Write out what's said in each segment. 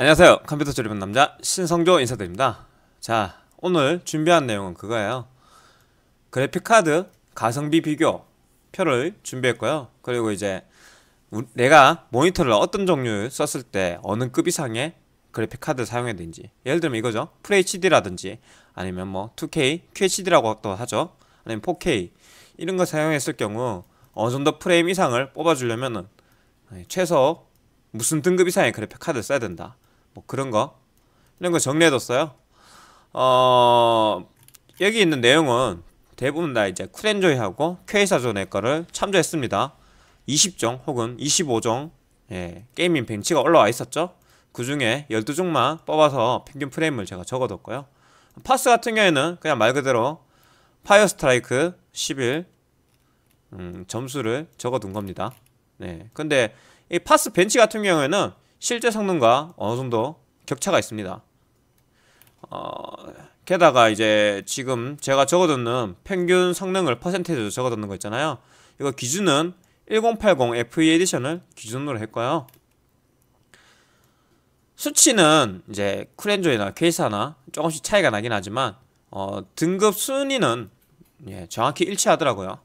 안녕하세요 컴퓨터 조립한 남자 신성조 인사드립니다 자 오늘 준비한 내용은 그거예요 그래픽카드 가성비 비교 표를 준비했고요 그리고 이제 내가 모니터를 어떤 종류 썼을 때 어느 급 이상의 그래픽카드 사용해야 되는지 예를 들면 이거죠 FHD라든지 아니면 뭐 2K, QHD라고 또 하죠 아니면 4K 이런 거 사용했을 경우 어느 정도 프레임 이상을 뽑아주려면 최소 무슨 등급 이상의 그래픽 카드를 써야 된다. 뭐 그런 거 이런 거 정리해뒀어요 어 여기 있는 내용은 대부분 다 이제 쿠덴조이하고 퀘이사존의 거를 참조했습니다 20종 혹은 25종 예, 게이밍 벤치가 올라와 있었죠 그 중에 12종만 뽑아서 평균 프레임을 제가 적어뒀고요 파스 같은 경우에는 그냥 말 그대로 파이어 스트라이크 11 음, 점수를 적어둔 겁니다 네, 근데 이 파스 벤치 같은 경우에는 실제 성능과 어느 정도 격차가 있습니다. 어, 게다가 이제 지금 제가 적어뒀는 평균 성능을 퍼센테이지 적어뒀는 거 있잖아요. 이거 기준은 1080 FE 에디션을 기준으로 했고요. 수치는 이제 쿨엔조이나 케이사나 조금씩 차이가 나긴 하지만 어, 등급 순위는 예, 정확히 일치하더라고요.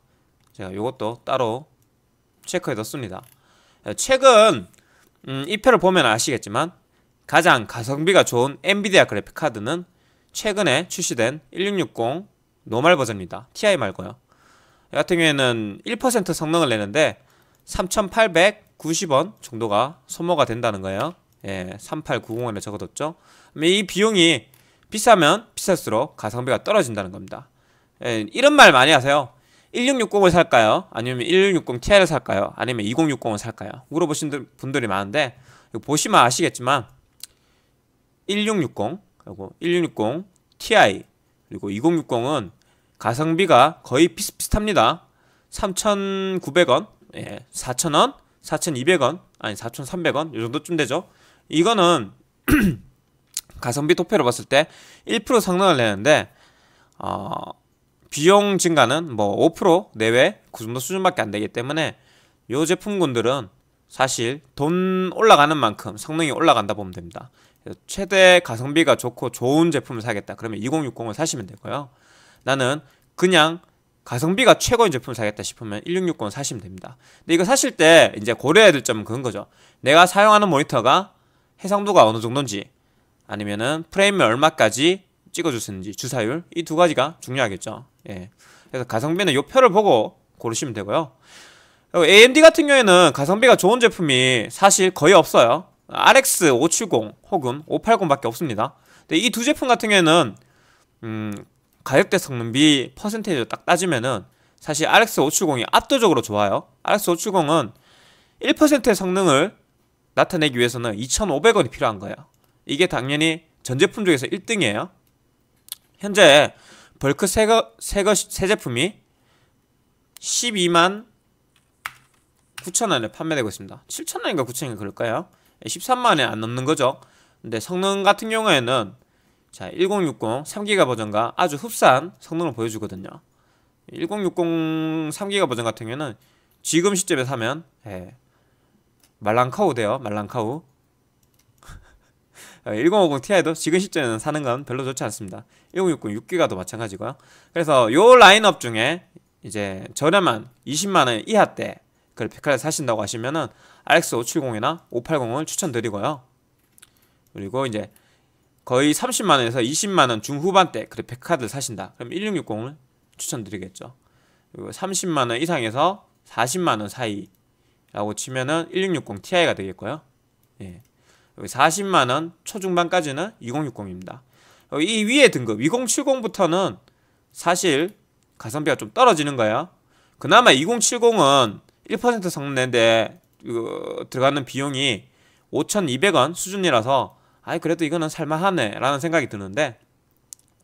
제가 이것도 따로 체크해뒀습니다. 최근 예, 음, 이 표를 보면 아시겠지만 가장 가성비가 좋은 엔비디아 그래픽 카드는 최근에 출시된 1660 노멀 버전입니다. TI 말고요. 같은 경우에는 1% 성능을 내는데 3,890원 정도가 소모가 된다는 거예요. 예, 3890원에 적어뒀죠. 이 비용이 비싸면 비쌀수록 가성비가 떨어진다는 겁니다. 예, 이런 말 많이 하세요. 1660을 살까요? 아니면 1660 TI를 살까요? 아니면 2060을 살까요? 물어보신 분들이 많은데 보시면 아시겠지만 1660 그리고 1660 Ti 그리고 2060은 가성비가 거의 비슷비슷합니다. 3,900원, 예, 4,000원, 4,200원, 아니 4,300원 이 정도쯤 되죠. 이거는 가성비 토표로 봤을 때 1% 상당을 내는데 어, 비용 증가는 뭐 5% 내외 그 정도 수준밖에 안 되기 때문에 이 제품군들은 사실 돈 올라가는 만큼 성능이 올라간다 보면 됩니다. 최대 가성비가 좋고 좋은 제품을 사겠다. 그러면 2060을 사시면 되고요. 나는 그냥 가성비가 최고인 제품을 사겠다 싶으면 1660을 사시면 됩니다. 근데 이거 사실 때 이제 고려해야 될 점은 그런 거죠. 내가 사용하는 모니터가 해상도가 어느 정도인지 아니면은 프레임이 얼마까지 찍어줄 수 있는지 주사율 이 두 가지가 중요하겠죠. 예. 그래서 가성비는 요 표를 보고 고르시면 되고요. AMD 같은 경우에는 가성비가 좋은 제품이 사실 거의 없어요. RX 570 혹은 580밖에 없습니다. 이 두 제품 같은 경우에는 음, 가격대 성능비 퍼센테이지로 딱 따지면은 사실 RX 570이 압도적으로 좋아요. RX 570은 1%의 성능을 나타내기 위해서는 2,500원이 필요한 거예요. 이게 당연히 전 제품 중에서 1등이에요. 현재 벌크 새거, 새거, 새 제품이 12만 9천원에 판매되고 있습니다 7천원인가 9천원인가 그럴까요? 13만에 예, 안 넘는 거죠 근데 성능 같은 경우에는 자1060 3기가 버전과 아주 흡사한 성능을 보여주거든요 1060 3기가 버전 같은 경우에는 지금 시점에 사면 예, 말랑카우 돼요 말랑카우 1050 어, Ti도 지금 시점에는 사는 건 별로 좋지 않습니다. 1060 6기가도 마찬가지고요. 그래서 요 라인업 중에 이제 저렴한 20만원 이하대 그래픽카드 사신다고 하시면은 RX 570이나 580을 추천드리고요. 그리고 이제 거의 30만원에서 20만원 중후반대 그래픽카드를 사신다. 그럼 1660을 추천드리겠죠. 그리고 30만원 이상에서 40만원 사이라고 치면은 1660 Ti가 되겠고요. 예. 여기 40만원 초중반까지는 2060입니다. 어, 이 위에 등급 2070부터는 사실 가성비가 좀 떨어지는 거예요 그나마 2070은 1% 성능인데 들어가는 비용이 5,200원 수준이라서 아 그래도 이거는 살만하네 라는 생각이 드는데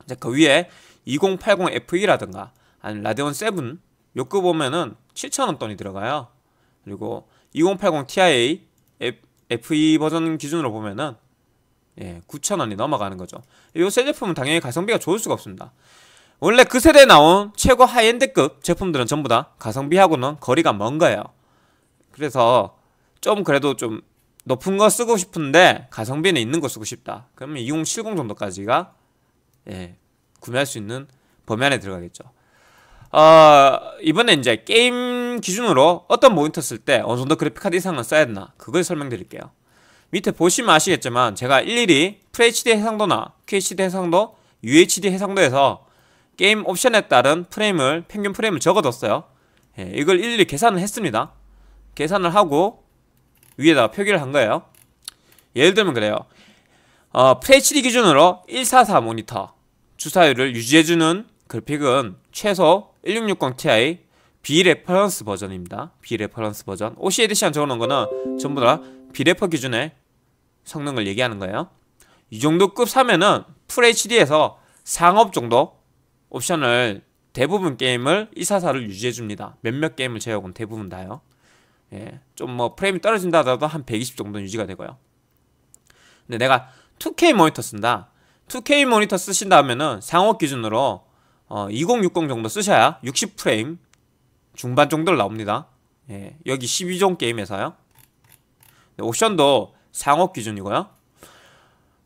이제 그 위에 2080FE라든가 아니면 라데온 7 요거 보면은 7,000원 돈이 들어가요. 그리고 2080 Ti FE 버전 기준으로 보면은 예, 9,000원이 넘어가는 거죠. 이새 제품은 당연히 가성비가 좋을 수가 없습니다. 원래 그 세대에 나온 최고 하이엔드급 제품들은 전부 다 가성비하고는 거리가 먼 거예요. 그래서 좀 그래도 좀 높은 거 쓰고 싶은데 가성비는 있는 거 쓰고 싶다. 그러면 2070 정도까지가 예, 구매할 수 있는 범위 안에 들어가겠죠. 어, 이번에 이제 게임 기준으로 어떤 모니터 쓸 때 어느 정도 그래픽카드 이상은 써야 되나 그걸 설명드릴게요. 밑에 보시면 아시겠지만 제가 일일이 FHD 해상도나 QHD 해상도, UHD 해상도에서 게임 옵션에 따른 프레임을 평균 프레임을 적어뒀어요. 예, 이걸 일일이 계산을 했습니다. 계산을 하고 위에다가 표기를 한 거예요. 예를 들면 그래요. 어, FHD 기준으로 144 모니터 주사율을 유지해주는 그래픽은 최소 1660 Ti 비레퍼런스 버전입니다. 비레퍼런스 버전. OC 에디션 적어놓은 거는 전부 다 비레퍼 기준의 성능을 얘기하는 거예요. 이 정도 급 사면은 FHD에서 상업 정도 옵션을 대부분 게임을 244를 유지해줍니다. 몇몇 게임을 제외하고는 대부분 다요. 예, 좀 뭐 프레임이 떨어진다 하더라도 한 120 정도는 유지가 되고요. 근데 내가 2K 모니터 쓴다. 2K 모니터 쓰신다 하면은 상업 기준으로 2060 어, 정도 쓰셔야 60프레임 중반 정도를 나옵니다. 예, 여기 12종 게임에서요. 네, 옵션도 상업 기준이고요.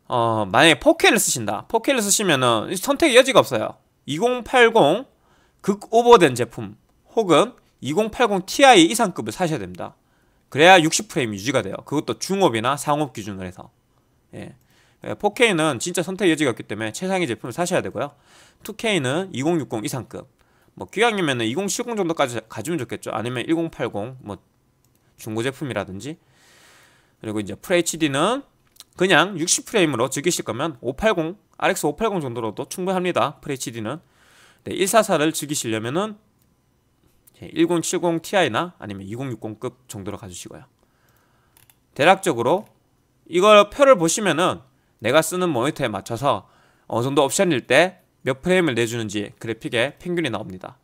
어, 만약에 4K를 쓰신다. 4K를 쓰시면은 선택의 여지가 없어요. 2080 극오버된 제품 혹은 2080 Ti 이상급을 사셔야 됩니다. 그래야 6 0프레임 유지가 돼요. 그것도 중업이나 상업 기준으로 해서. 예. 4K는 예, 진짜 선택 여지가 없기 때문에 최상위 제품을 사셔야 되고요. 2K는 2060 이상급, 뭐 귀향이면은 2070 정도까지 가지면 좋겠죠. 아니면 1080 뭐 중고 제품이라든지 그리고 이제 FHD는 그냥 60프레임으로 즐기실 거면 580, RX 580 정도로도 충분합니다. FHD는 네, 144를 즐기시려면은 1070 예, Ti나 아니면 2060급 정도로 가주시고요. 대략적으로 이걸 표를 보시면은 내가 쓰는 모니터에 맞춰서 어느 정도 옵션일 때 몇 프레임을 내주는지 그래픽에 평균이 나옵니다.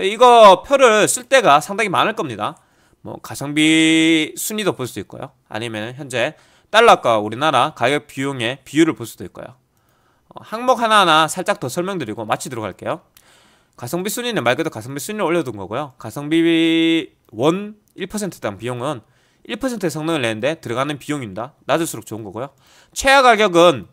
이거 표를 쓸 때가 상당히 많을 겁니다. 뭐 가성비 순위도 볼 수 있고요. 아니면 현재 달러가 우리나라 가격 비용의 비율을 볼 수도 있고요. 어, 항목 하나하나 살짝 더 설명드리고 마치 들어갈게요. 가성비 순위는 말 그대로 가성비 순위를 올려둔 거고요. 가성비 원 1%당 비용은 1%의 성능을 내는데 들어가는 비용입니다. 낮을수록 좋은 거고요. 최하 가격은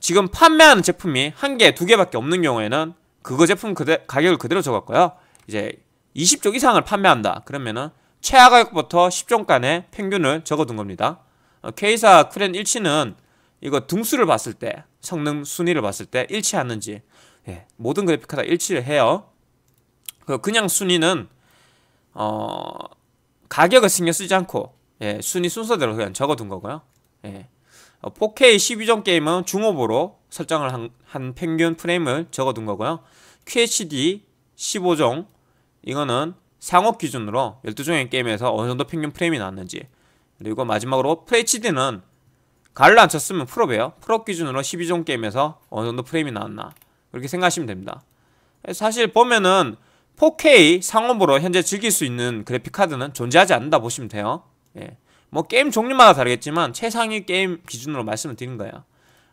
지금 판매하는 제품이 한 개, 두 개밖에 없는 경우에는 그거 제품 그대, 가격을 그대로 적었고요. 이제 20종 이상을 판매한다. 그러면은 최하 가격부터 10종 간의 평균을 적어둔 겁니다. 어, K사 크렌 일치는 이거 등수를 봤을 때 성능 순위를 봤을 때 일치하는지 예, 모든 그래픽카드 가 일치를 해요. 그 그냥 순위는 어 가격을 신경 쓰지 않고 예, 순위 순서대로 그냥 적어둔 거고요. 예. 4K 어, 12점 게임은 중업으로 설정을 한, 한 평균 프레임을 적어둔 거고요. QHD 15종 이거는 상업 기준으로 12종의 게임에서 어느 정도 평균 프레임이 나왔는지 그리고 마지막으로 FHD는 가를 안 쳤으면 프로배요. 프로 기준으로 12종 게임에서 어느 정도 프레임이 나왔나 그렇게 생각하시면 됩니다. 사실 보면은 4K 상업으로 현재 즐길 수 있는 그래픽카드는 존재하지 않는다 보시면 돼요 예. 뭐 게임 종류마다 다르겠지만 최상위 게임 기준으로 말씀을 드린 거예요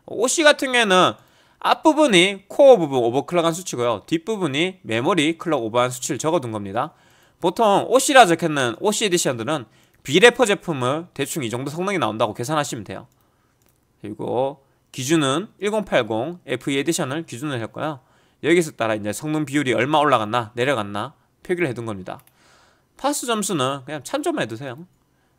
OC 같은 경우에는 앞부분이 코어 부분 오버클럭한 수치고요 뒷부분이 메모리 클럭 오버한 수치를 적어둔 겁니다 보통 OC라 적혀있는 OC 에디션들은 비레퍼 제품을 대충 이 정도 성능이 나온다고 계산하시면 돼요 그리고 기준은 1080 FE 에디션을 기준으로 했고요 여기서 따라 이제 성능 비율이 얼마 올라갔나 내려갔나 표기를 해둔 겁니다. 파스 점수는 그냥 참조만해두세요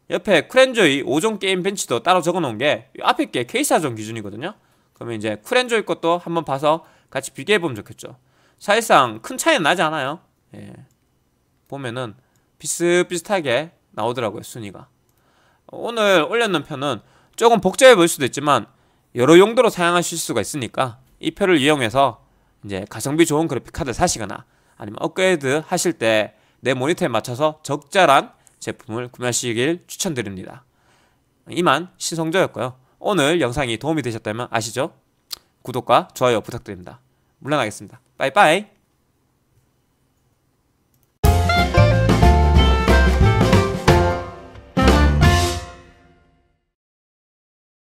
옆에 쿠렌조이 5종 게임 벤치도 따로 적어놓은 게 앞에 게 케이사존 기준이거든요. 그러면 이제 쿠렌조이 것도 한번 봐서 같이 비교해보면 좋겠죠. 사실상 큰 차이는 나지 않아요. 예. 보면은 비슷비슷하게 나오더라고요 순위가. 오늘 올렸는 편은 조금 복잡해 보일 수도 있지만 여러 용도로 사용하실 수가 있으니까 이 표를 이용해서 이제 가성비 좋은 그래픽 카드 사시거나 아니면 업그레이드 하실 때 내 모니터에 맞춰서 적절한 제품을 구매하시길 추천드립니다. 이만 신성조였고요. 오늘 영상이 도움이 되셨다면 아시죠? 구독과 좋아요 부탁드립니다. 물러나겠습니다. 빠이빠이!